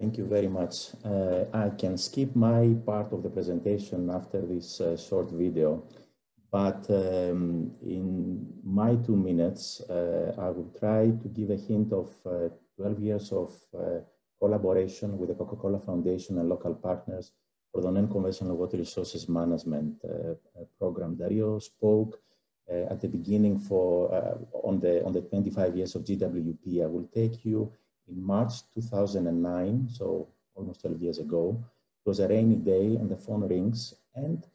Thank you very much. Uh, I can skip my part of the presentation after this uh, short video, but um, in my two minutes, uh, I will try to give a hint of uh, 12 years of uh, collaboration with the Coca-Cola Foundation and local partners for the non-conventional water resources management uh, program. Dario spoke at the beginning for on the on the 25 years of GWP. I will take you in March 2009, so almost 12 years ago. It was a rainy day and the phone rings and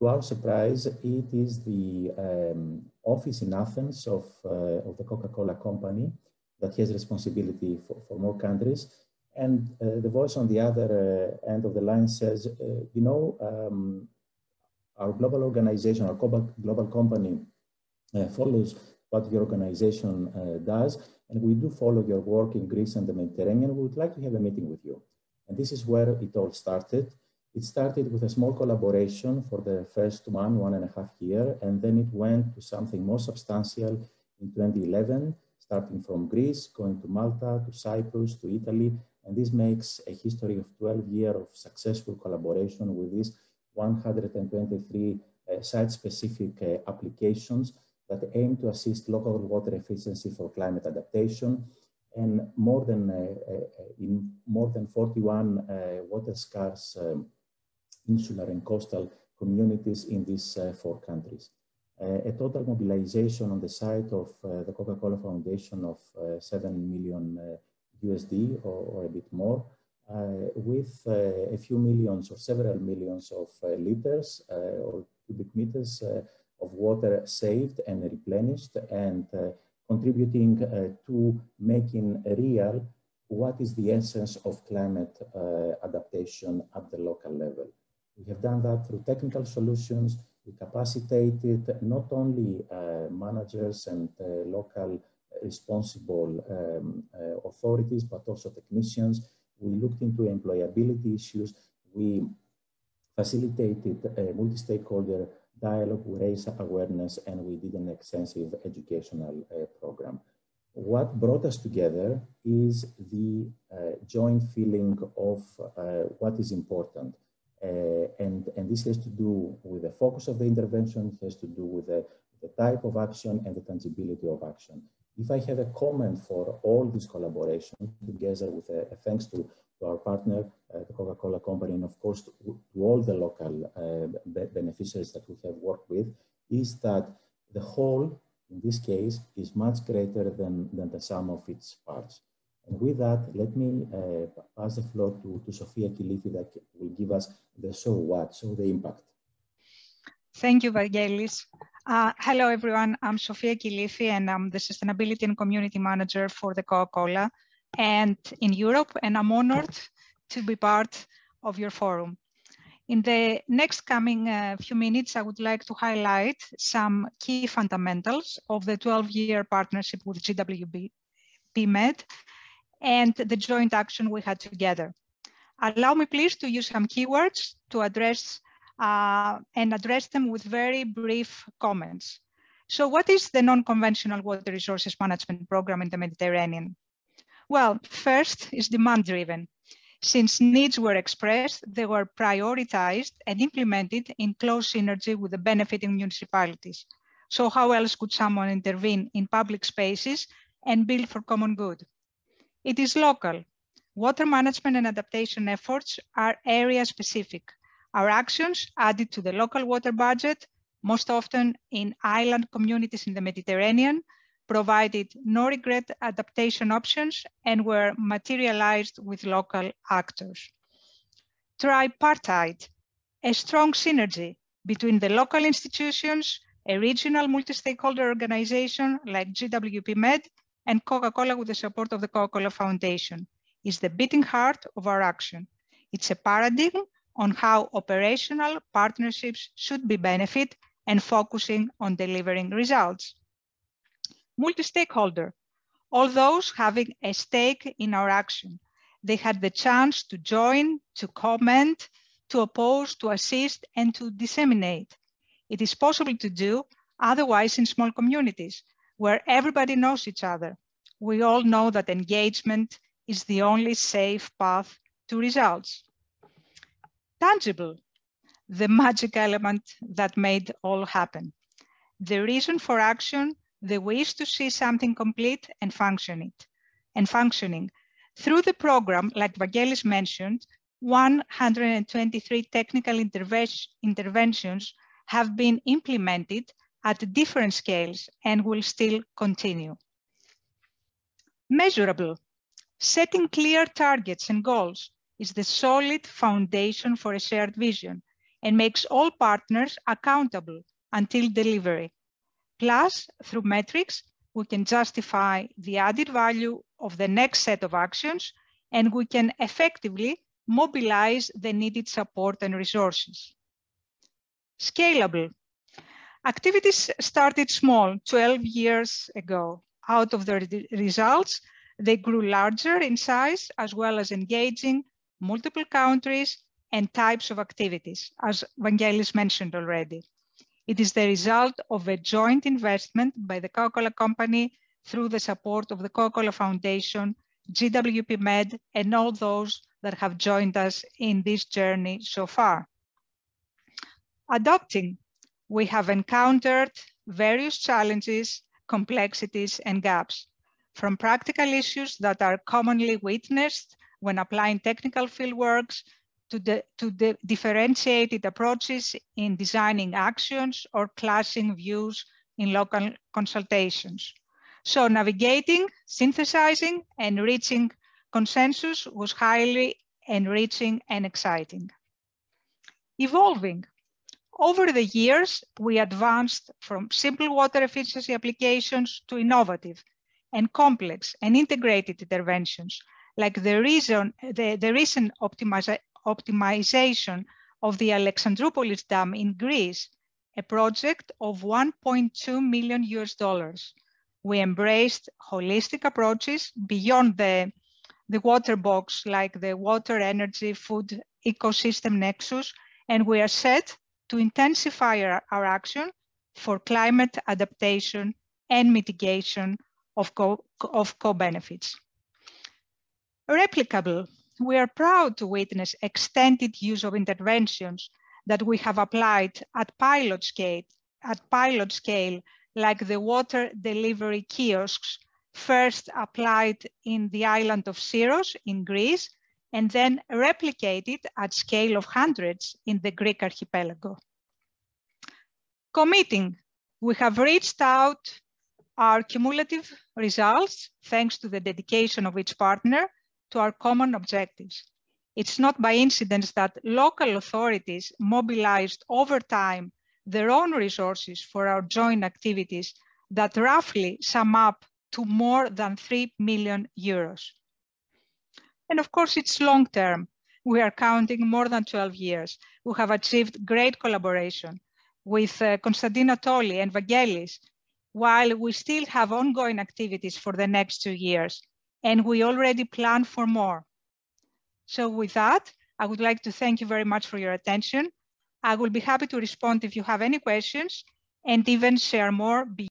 to our surprise, it is the um, office in Athens of, uh, of the Coca-Cola company that has responsibility for, for more countries. And uh, the voice on the other uh, end of the line says, uh, you know, um, our global organization, our global company uh, follows what your organization uh, does and we do follow your work in Greece and the Mediterranean, we would like to have a meeting with you. And this is where it all started. It started with a small collaboration for the first one, one and a half year, and then it went to something more substantial in 2011, starting from Greece, going to Malta, to Cyprus, to Italy, and this makes a history of 12 years of successful collaboration with these 123 uh, site-specific uh, applications that aim to assist local water efficiency for climate adaptation and more than uh, uh, in more than 41 uh, water scarce um, insular and coastal communities in these four countries. a total mobilization on the side of the Coca-Cola Foundation of 7 million USD or, or, a bit more, uh, with uh, a few millions or several millions of uh, liters or cubic meters of water saved and replenished and uh, contributing uh, to making real what is the essence of climate uh, adaptation at the local level. We have done that through technical solutions. We capacitated not only managers and local responsible um, uh, authorities, but also technicians. We looked into employability issues. We facilitated multi-stakeholder dialogue, we raised awareness, and we did an extensive educational uh, program. What brought us together is the uh, joint feeling of uh, what is important. Uh, and, and this has to do with the focus of the intervention, has to do with the, the type of action and the tangibility of action. If I have a comment for all this collaboration, together with a, a thanks to, to, our partner, uh, the Coca-Cola company, and of course to, to all the local uh, be beneficiaries that we have worked with, is that the whole, in this case, is much greater than, than the sum of its parts. And with that, let me uh, pass the floor to, to Sofia Kilifi that will give us the so what, so the impact. Thank you, Vangelis. Uh, hello, everyone. I'm Sofia Kilifi, and I'm the Sustainability and Community Manager for the Coca-Cola and in Europe, and I'm honored to be part of your forum. In the next coming uh, few minutes, I would like to highlight some key fundamentals of the 12-year partnership with GWB PMED and the joint action we had together. Allow me please to use some keywords to address uh, and address them with very brief comments. So what is the non-conventional water resources management program in the Mediterranean? Well, first is demand driven. Since needs were expressed, they were prioritized and implemented in close synergy with the benefiting municipalities. So how else could someone intervene in public spaces and build for common good? It is local. Water management and adaptation efforts are area specific. Our actions added to the local water budget, most often in island communities in the Mediterranean, provided no regret adaptation options and were materialized with local actors. Tripartite, a strong synergy between the local institutions, a regional multi-stakeholder organization like GWP Med and Coca-Cola with the support of the Coca-Cola Foundation is the beating heart of our action. It's a paradigm on how operational partnerships should be benefit and focusing on delivering results. Multi-stakeholder, all those having a stake in our action. They had the chance to join, to comment, to oppose, to assist, and to disseminate. It is possible to do otherwise in small communities where everybody knows each other. We all know that engagement is the only safe path to results tangible, the magic element that made all happen. The reason for action, the wish to see something complete and functioning. and functioning. Through the program, like Vagelis mentioned, 123 technical interve interventions have been implemented at different scales and will still continue. Measurable, setting clear targets and goals is the solid foundation for a shared vision and makes all partners accountable until delivery. Plus, through metrics, we can justify the added value of the next set of actions and we can effectively mobilize the needed support and resources. Scalable. Activities started small 12 years ago. Out of the results, they grew larger in size as well as engaging, multiple countries and types of activities, as Vangelis mentioned already. It is the result of a joint investment by the Coca-Cola Company through the support of the Coca-Cola Foundation, GWP Med, and all those that have joined us in this journey so far. Adopting, we have encountered various challenges, complexities, and gaps, from practical issues that are commonly witnessed when applying technical fieldworks to, the, to the differentiated approaches in designing actions or classing views in local consultations. So navigating, synthesizing, and reaching consensus was highly enriching and exciting. Evolving. Over the years, we advanced from simple water efficiency applications to innovative and complex and integrated interventions like the reason the, the recent optimization of the Alexandroupolis Dam in Greece, a project of 1.2 million US dollars. We embraced holistic approaches beyond the, the water box, like the water, energy, food, ecosystem nexus, and we are set to intensify our, our action for climate adaptation and mitigation of co-benefits. Co replicable. We are proud to witness extended use of interventions that we have applied at pilot scale, at pilot scale like the water delivery kiosks first applied in the island of Syros in Greece and then replicated at scale of hundreds in the Greek archipelago. Committing, we have reached out our cumulative results thanks to the dedication of each partner to our common objectives. It's not by incidence that local authorities mobilized over time their own resources for our joint activities that roughly sum up to more than 3 million euros. And of course, it's long term. We are counting more than 12 years. We have achieved great collaboration with uh, Toli and Vagelis, while we still have ongoing activities for the next two years and we already plan for more. So with that, I would like to thank you very much for your attention. I will be happy to respond if you have any questions and even share more.